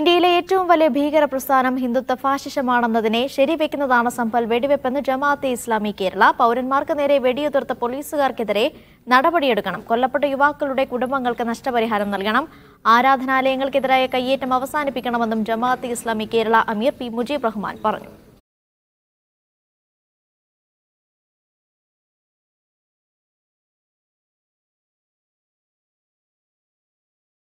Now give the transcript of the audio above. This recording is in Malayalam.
ഇന്ത്യയിലെ ഏറ്റവും വലിയ ഭീകര പ്രസ്ഥാനം ഹിന്ദുത്വ ഫാഷിസമാണെന്നതിനെ ശരിവെക്കുന്നതാണ് സംഭൽ വെടിവെപ്പെന്ന് ജമാഅത്തെ ഇസ്ലാമി കേരള പൗരന്മാർക്ക് നേരെ വെടിയുതിർത്ത പോലീസുകാർക്കെതിരെ നടപടിയെടുക്കണം കൊല്ലപ്പെട്ട യുവാക്കളുടെ കുടുംബങ്ങൾക്ക് നഷ്ടപരിഹാരം നൽകണം ആരാധനാലയങ്ങൾക്കെതിരായ കയ്യേറ്റം അവസാനിപ്പിക്കണമെന്നും ജമാഅത്തെ ഇസ്ലാമി കേരള അമീർ പി മുജീബ് റഹ്മാൻ പറഞ്ഞു